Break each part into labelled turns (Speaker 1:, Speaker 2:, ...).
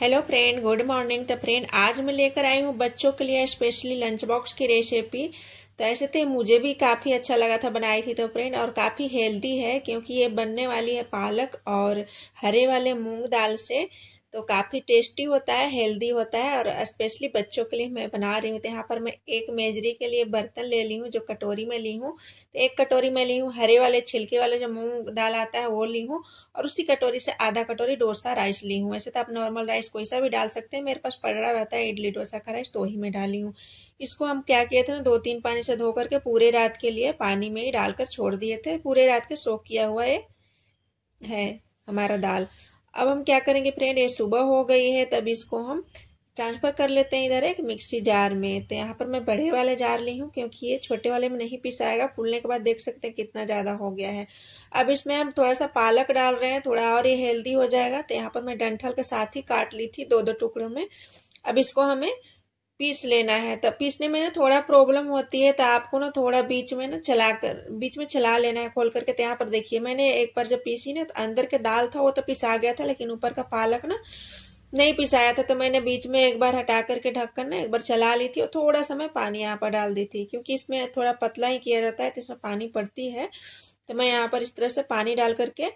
Speaker 1: hello friend good morning तो friend आज मैं लेकर आई हूँ बच्चों के लिए स्पेशली लंच बॉक्स की रेसिपी तो ऐसे थे तो मुझे भी काफ़ी अच्छा लगा था बनाई थी तो फ्रेंड और काफ़ी हेल्दी है क्योंकि ये बनने वाली है पालक और हरे वाले मूंग दाल से तो काफ़ी टेस्टी होता है हेल्दी होता है और स्पेशली बच्चों के लिए मैं बना रही हूँ तो यहाँ पर मैं एक मेजरी के लिए बर्तन ले ली हूँ जो कटोरी में ली हूँ तो एक कटोरी में ली हूँ हरे वाले छिलके वाले जो मूंग दाल आता है वो ली हूँ और उसी कटोरी से आधा कटोरी डोसा राइस ली हूँ ऐसे तो आप नॉर्मल राइस कोई सा भी डाल सकते हैं मेरे पास पड़ा रहता है इडली डोसा का राइस तो ही मैं डाली हूँ इसको हम क्या किए थे ना दो तीन पानी से धो करके पूरे रात के लिए पानी में ही डालकर छोड़ दिए थे पूरे रात के सोख किया हुआ ये है हमारा दाल अब हम क्या करेंगे फ्रेंड ये सुबह हो गई है तब इसको हम ट्रांसफ़र कर लेते हैं इधर एक मिक्सी जार में तो यहाँ पर मैं बड़े वाले जार ली हूँ क्योंकि ये छोटे वाले में नहीं पिसाएगा फूलने के बाद देख सकते हैं कितना ज़्यादा हो गया है अब इसमें हम थोड़ा सा पालक डाल रहे हैं थोड़ा और ये हेल्दी हो जाएगा तो यहाँ पर मैं डंठल के साथ ही काट ली थी दो दो टुकड़ों में अब इसको हमें पीस लेना है तो पीसने में ना थोड़ा प्रॉब्लम होती है तो आपको ना थोड़ा बीच में ना चला कर बीच में चला लेना है खोल करके तो यहाँ पर देखिए मैंने एक बार जब पीसी ना तो अंदर के दाल था वो तो पिसा गया था लेकिन ऊपर का पालक ना नहीं पिसाया था तो मैंने बीच में एक बार हटा करके ढक्कन ना एक बार चला ली थी और थोड़ा सा मैं पानी यहाँ पर डाल दी थी क्योंकि इसमें थोड़ा पतला ही किया जाता है तो इसमें पानी पड़ती है तो मैं यहाँ पर इस तरह से पानी डाल करके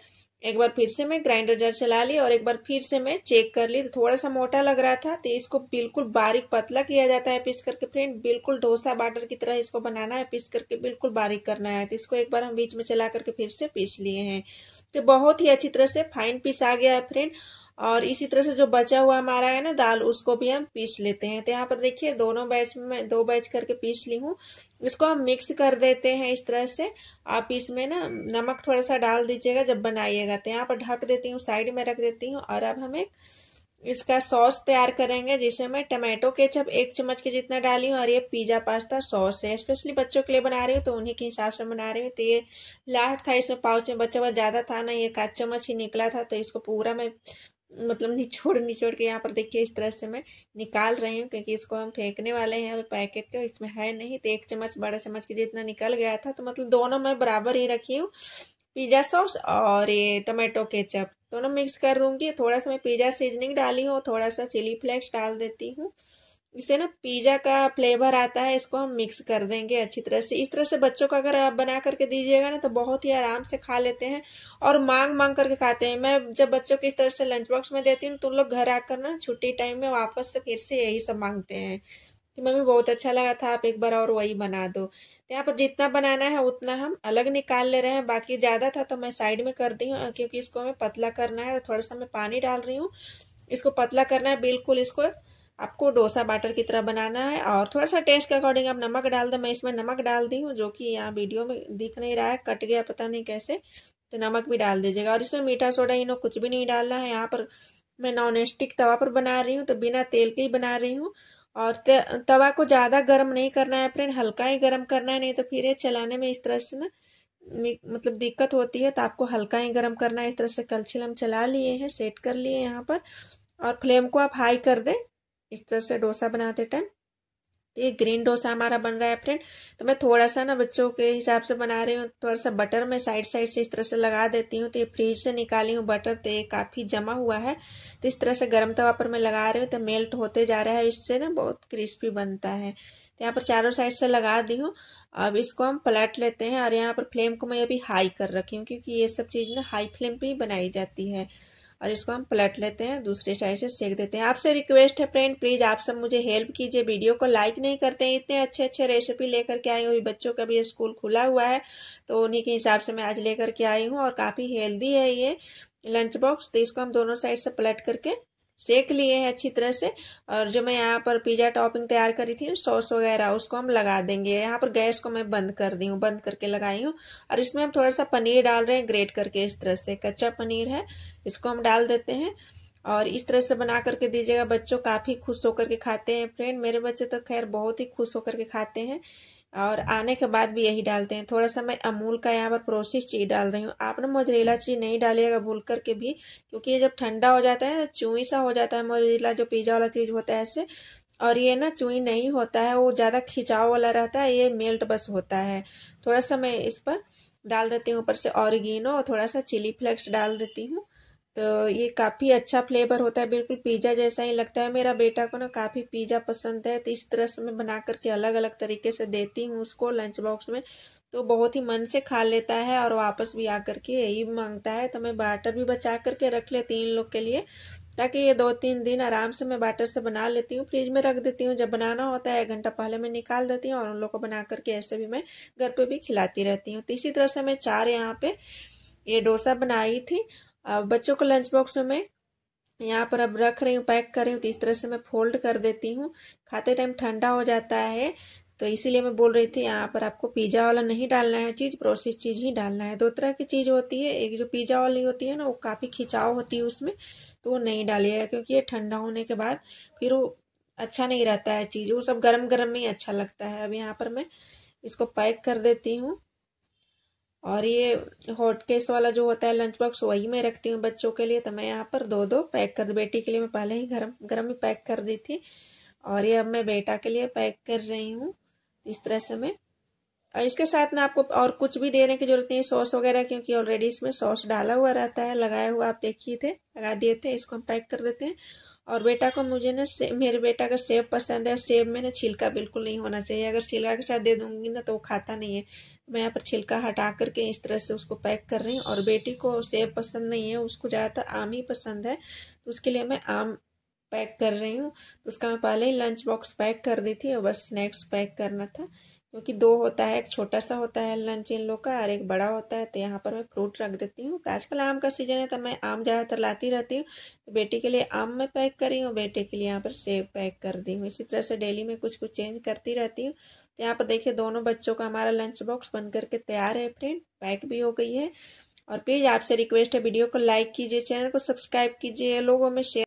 Speaker 1: एक बार फिर से मैं ग्राइंडर जार चला ली और एक बार फिर से मैं चेक कर ली तो थोड़ा सा मोटा लग रहा था तो इसको बिल्कुल बारीक पतला किया जाता है पीस करके फ्रेंड बिल्कुल डोसा बाटर की तरह इसको बनाना है पीस करके बिल्कुल बारीक करना है तो इसको एक बार हम बीच में चला करके फिर से पीस लिए हैं तो बहुत ही अच्छी तरह से फाइन पीस आ गया है फ्रेंड और इसी तरह से जो बचा हुआ हमारा है ना दाल उसको भी हम पीस लेते हैं तो यहाँ पर देखिए दोनों बैच में दो बैच करके पीस ली हूँ इसको हम मिक्स कर देते हैं इस तरह से आप इसमें ना नमक थोड़ा सा डाल दीजिएगा जब बनाइएगा तो यहाँ पर ढक देती हूँ साइड में रख देती हूँ और अब हम एक इसका सॉस तैयार करेंगे जिसे मैं टमाटो केचप एक चम्मच के जितना डाली हूँ और ये पिज़्ज़ा पास्ता सॉस है स्पेशली बच्चों के लिए बना रही हूँ तो उन्हीं के हिसाब से बना रही हूँ तो ये लाट था इसमें पाउच में बच्चा बहुत ज़्यादा था ना ये काज चम्मच ही निकला था तो इसको पूरा मैं मतलब निचोड़ निचोड़ के यहाँ पर देखिए इस तरह से मैं निकाल रही हूँ क्योंकि इसको हम फेंकने वाले हैं अभी पैकेट के इसमें है नहीं तो एक चम्मच बड़ा चम्मच के जितना निकल गया था तो मतलब दोनों मैं बराबर ही रखी हूँ पिज़्ज़ा सॉस और ये टमाटो केचप दोनों तो मिक्स कर लूँगी थोड़ा सा मैं पिज़्ज़ा सीजनिंग डाली हूँ थोड़ा सा चिली फ्लेक्स डाल देती हूँ इससे ना पिज़्ज़ा का फ्लेवर आता है इसको हम मिक्स कर देंगे अच्छी तरह से इस तरह से बच्चों को अगर आप बना करके दीजिएगा ना तो बहुत ही आराम से खा लेते हैं और मांग मांग करके खाते हैं मैं जब बच्चों को इस तरह से लंच बॉक्स में देती हूँ तो लोग घर आकर ना छुट्टी टाइम में वापस से फिर से यही सब मांगते हैं कि मम्मी बहुत अच्छा लगा था आप एक बार और वही बना दो तो यहाँ पर जितना बनाना है उतना हम अलग निकाल ले रहे हैं बाकी ज़्यादा था तो मैं साइड में कर दी हूँ क्योंकि इसको हमें पतला करना है थोड़ा सा मैं पानी डाल रही हूँ इसको पतला करना है बिल्कुल इसको आपको डोसा बाटर की तरह बनाना है और थोड़ा सा टेस्ट के अकॉर्डिंग आप नमक डाल दें मैं इसमें नमक डाल दी हूँ जो कि यहाँ वीडियो में दिख नहीं रहा है कट गया पता नहीं कैसे तो नमक भी डाल दीजिएगा और इसमें मीठा सोडा इनो कुछ भी नहीं डालना है यहाँ पर मैं नॉन स्टिक तवा पर बना रही हूँ तो बिना तेल के ही बना रही हूँ और तवा को ज़्यादा गर्म नहीं करना है फ्रेंड हल्का ही गर्म करना है नहीं तो फिर ये चलाने में इस तरह से ना मतलब दिक्कत होती है तो आपको हल्का ही गर्म करना है इस तरह से कलछिल हम चला लिए हैं सेट कर लिए यहाँ पर और फ्लेम को आप हाई कर दें इस तरह से डोसा बनाते टाइम ये ग्रीन डोसा हमारा बन रहा है फ्रेंड तो मैं थोड़ा सा ना बच्चों के हिसाब से बना रही हूँ थोड़ा सा बटर मैं साइड साइड से इस तरह से लगा देती हूँ तो ये फ्रीज से निकाली हूँ बटर तो ये काफ़ी जमा हुआ है तो इस तरह से गर्म तवा पर मैं लगा रही हूँ तो मेल्ट होते जा रहा है इससे ना बहुत क्रिस्पी बनता है तो यहाँ पर चारों साइड से लगा दी हूँ अब इसको हम पलट लेते हैं और यहाँ पर फ्लेम को मैं अभी हाई कर रखी हूँ क्योंकि ये सब चीज़ ना हाई फ्लेम पर ही बनाई जाती है और इसको हम पलट लेते हैं दूसरी साइड से सेक देते हैं आपसे रिक्वेस्ट है फ्रेंड प्लीज़ आप सब मुझे हेल्प कीजिए वीडियो को लाइक नहीं करते हैं इतने अच्छे अच्छे रेसिपी लेकर के आई हूँ बच्चों का भी स्कूल खुला हुआ है तो उन्हीं के हिसाब से मैं आज लेकर के आई हूँ और काफ़ी हेल्दी है ये लंच बॉक्स तो इसको हम दोनों साइड से पलट करके सेक लिए हैं अच्छी तरह से और जो मैं यहाँ पर पिज़्ज़ा टॉपिंग तैयार करी थी सॉस वगैरह उसको हम लगा देंगे यहाँ पर गैस को मैं बंद कर दी हूँ बंद करके लगाई हूँ और इसमें हम थोड़ा सा पनीर डाल रहे हैं ग्रेट करके इस तरह से कच्चा पनीर है इसको हम डाल देते हैं और इस तरह से बना करके दीजिएगा बच्चों काफ़ी खुश होकर के खाते हैं फ्रेंड मेरे बच्चे तो खैर बहुत ही खुश होकर के खाते हैं और आने के बाद भी यही डालते हैं थोड़ा सा मैं अमूल का यहाँ पर प्रोसेस चीज डाल रही हूँ आप ना मोजरेला चीज नहीं डालिएगा भूल करके भी क्योंकि ये जब ठंडा हो जाता है ना चुई सा हो जाता है मोजरेला जो पिज्ज़ा वाला चीज़ होता है इससे और ये ना चुई नहीं होता है वो ज़्यादा खिंचाव वाला रहता है ये मेल्ट बस होता है थोड़ा सा मैं इस पर डाल देती हूँ ऊपर से ऑरिगिनो और थोड़ा सा चिली फ्लेक्स डाल देती हूँ तो ये काफ़ी अच्छा फ्लेवर होता है बिल्कुल पिज़्ज़ा जैसा ही लगता है मेरा बेटा को ना काफ़ी पिज़्ज़ा पसंद है तो इस तरह से मैं बना करके अलग अलग तरीके से देती हूँ उसको लंच बॉक्स में तो बहुत ही मन से खा लेता है और वापस भी आकर के यही मांगता है तो मैं बाटर भी बचा करके रख लेती हूँ इन लोग के लिए ताकि ये दो तीन दिन आराम से मैं बाटर से बना लेती हूँ फ्रिज में रख देती हूँ जब बनाना होता है एक घंटा पहले मैं निकाल देती हूँ और उन लोग को बना करके ऐसे भी मैं घर पर भी खिलाती रहती हूँ तो इसी तरह से मैं चार यहाँ पे ये डोसा बनाई थी अब बच्चों को लंच बॉक्स में यहाँ पर अब रख रही हूँ पैक कर रही हूँ तो इस तरह से मैं फोल्ड कर देती हूँ खाते टाइम ठंडा हो जाता है तो इसीलिए मैं बोल रही थी यहाँ पर आपको पिज़्ज़ा वाला नहीं डालना है चीज़ प्रोसेस चीज़ ही डालना है दो तरह की चीज़ होती है एक जो पिज़्ज़ा वाली होती है ना वो काफ़ी खिंचाव होती है उसमें तो वो नहीं डालिएगा क्योंकि ये ठंडा होने के बाद फिर वो अच्छा नहीं रहता है चीज़ वो सब गर्म गर्म में ही अच्छा लगता है अब यहाँ पर मैं इसको पैक कर देती हूँ और ये हॉटकेस वाला जो होता है लंच बॉक्स वही मैं रखती हूँ बच्चों के लिए तो मैं यहाँ पर दो दो पैक कर बेटी के लिए मैं पहले ही गर्म गर्म ही पैक कर दी थी और ये अब मैं बेटा के लिए पैक कर रही हूँ इस तरह से मैं और इसके साथ में आपको और कुछ भी देने की जरूरत नहीं सॉस वगैरह क्योंकि ऑलरेडी इसमें सॉस डाला हुआ रहता है लगाया हुआ आप देखिए थे लगा दिए थे इसको हम पैक कर देते हैं और बेटा को मुझे ना मेरे बेटा का सेब पसंद है सेब में ना छिलका बिल्कुल नहीं होना चाहिए अगर छिलका के साथ दे दूंगी ना तो वो खाता नहीं है मैं यहाँ पर छिलका हटा करके इस तरह से उसको पैक कर रही हूँ और बेटी को सेब पसंद नहीं है उसको ज़्यादातर आम ही पसंद है तो उसके लिए मैं आम पैक कर रही हूँ तो उसका मैं पहले ही लंच बॉक्स पैक कर दी थी और बस स्नैक्स पैक करना था क्योंकि दो होता है एक छोटा सा होता है लंच इन लोग का और एक बड़ा होता है तो यहाँ पर मैं फ्रूट रख देती हूँ आजकल आम का सीज़न है तो मैं आम ज़्यादातर लाती रहती हूँ तो बेटी के लिए आम मैं पैक करी हूँ बेटे के लिए यहाँ पर सेब पैक कर दी हूँ इसी तरह से डेली में कुछ कुछ चेंज करती रहती हूँ तो यहाँ पर देखिए दोनों बच्चों का हमारा लंच बॉक्स बन करके तैयार है फ्रेंड पैक भी हो गई है और प्लीज़ आपसे रिक्वेस्ट है वीडियो को लाइक कीजिए चैनल को सब्सक्राइब कीजिए लोगों में शेयर